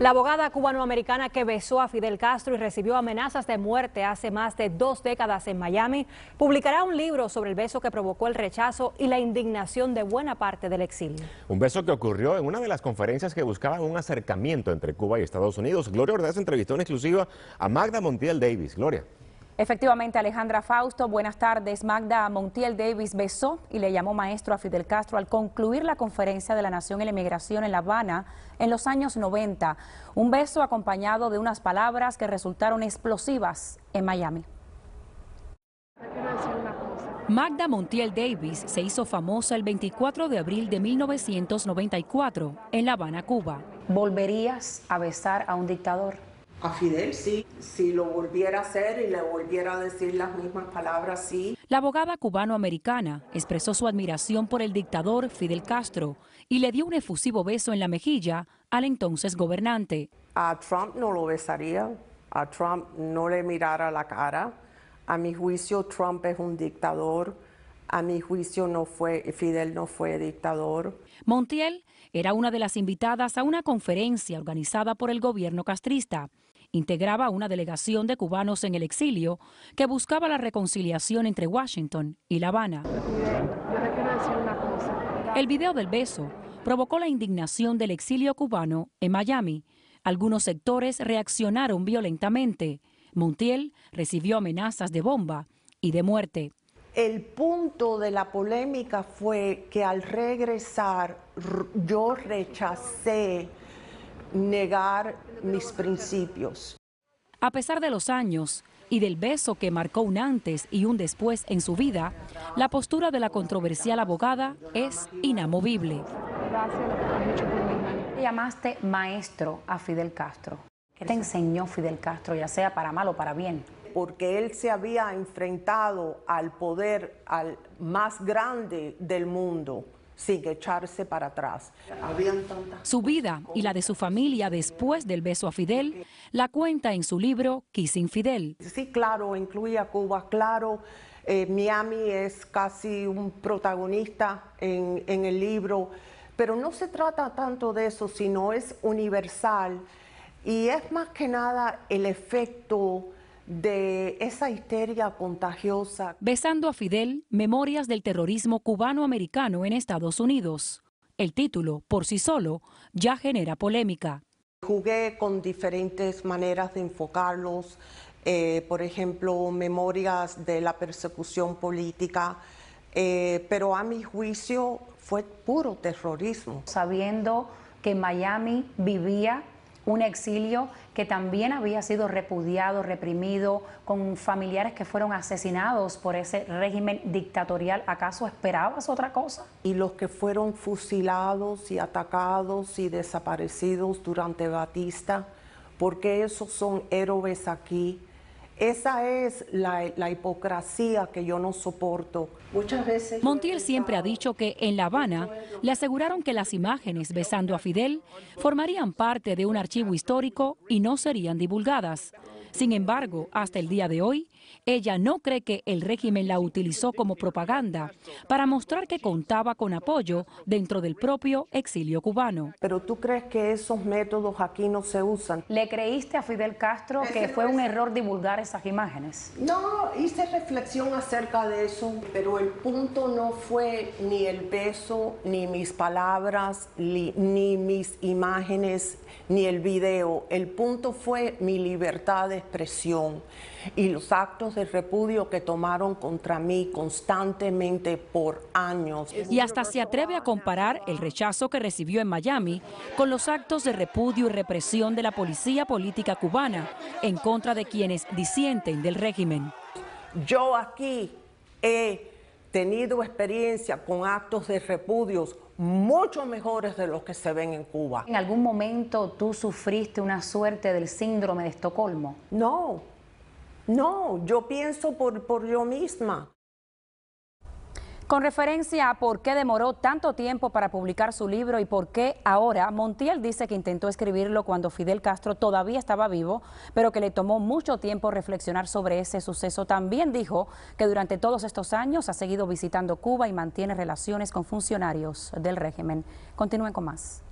La abogada cubanoamericana que besó a Fidel Castro y recibió amenazas de muerte hace más de dos décadas en Miami publicará un libro sobre el beso que provocó el rechazo y la indignación de buena parte del exilio. Un beso que ocurrió en una de las conferencias que buscaban un acercamiento entre Cuba y Estados Unidos. Gloria Ordaz entrevistó en exclusiva a Magda Montiel Davis. Gloria. Efectivamente, Alejandra Fausto, buenas tardes. Magda Montiel Davis besó y le llamó maestro a Fidel Castro al concluir la conferencia de la Nación en la Emigración en La Habana en los años 90. Un beso acompañado de unas palabras que resultaron explosivas en Miami. Magda Montiel Davis se hizo famosa el 24 de abril de 1994 en La Habana, Cuba. ¿Volverías a besar a un dictador? A Fidel sí, si lo volviera a hacer y le volviera a decir las mismas palabras, sí. La abogada cubano-americana expresó su admiración por el dictador Fidel Castro y le dio un efusivo beso en la mejilla al entonces gobernante. A Trump no lo besaría, a Trump no le mirara la cara. A mi juicio Trump es un dictador, a mi juicio no fue, Fidel no fue dictador. Montiel era una de las invitadas a una conferencia organizada por el gobierno castrista integraba una delegación de cubanos en el exilio que buscaba la reconciliación entre Washington y La Habana. El video del beso provocó la indignación del exilio cubano en Miami. Algunos sectores reaccionaron violentamente. Montiel recibió amenazas de bomba y de muerte. El punto de la polémica fue que al regresar yo rechacé negar mis principios. A pesar de los años y del beso que marcó un antes y un después en su vida, la postura de la controversial abogada es inamovible. Llamaste maestro a Fidel Castro. ¿Qué te enseñó Fidel Castro, ya sea para mal o para bien? Porque él se había enfrentado al poder al más grande del mundo sin echarse para atrás. Su vida y la de su familia después del beso a Fidel la cuenta en su libro Kissing Fidel. Sí, claro, incluye a Cuba, claro. Eh, Miami es casi un protagonista en, en el libro, pero no se trata tanto de eso, sino es universal y es más que nada el efecto de esa histeria contagiosa. Besando a Fidel, Memorias del Terrorismo Cubano-Americano en Estados Unidos. El título, por sí solo, ya genera polémica. Jugué con diferentes maneras de enfocarlos, eh, por ejemplo, memorias de la persecución política, eh, pero a mi juicio fue puro terrorismo. Sabiendo que Miami vivía un exilio que también había sido repudiado, reprimido, con familiares que fueron asesinados por ese régimen dictatorial. ¿Acaso esperabas otra cosa? Y los que fueron fusilados y atacados y desaparecidos durante Batista, porque esos son héroes aquí esa es la, hipocresía que yo no soporto. Muchas veces. Montiel siempre ha dicho que en La Habana le aseguraron que las imágenes besando a Fidel formarían parte de un archivo histórico y no serían divulgadas. Sin embargo, hasta el día de hoy, ella no cree que el régimen la utilizó como propaganda para mostrar que contaba con apoyo dentro del propio exilio cubano. Pero tú crees que esos métodos aquí no se usan. ¿Le creíste a Fidel Castro que fue un error divulgar esas imágenes? No, hice reflexión acerca de eso, pero el punto no fue ni el peso ni mis palabras, ni, mis imágenes, ni el video. El punto fue mi libertad de expresión y los actos de repudio que tomaron contra mí constantemente por años. Y hasta se atreve a comparar el rechazo que recibió en Miami con los actos de repudio y represión de la policía política cubana en contra de quienes dicen del régimen. Yo aquí he tenido experiencia con actos de repudios mucho mejores de los que se ven en Cuba. ¿En algún momento tú sufriste una suerte del síndrome de Estocolmo? No, no, yo pienso por yo misma. Con referencia a por qué demoró tanto tiempo para publicar su libro y por qué ahora, Montiel dice que intentó escribirlo cuando Fidel Castro todavía estaba vivo, pero que le tomó mucho tiempo reflexionar sobre ese suceso. También dijo que durante todos estos años ha seguido visitando Cuba y mantiene relaciones con funcionarios del régimen. Continúen con más.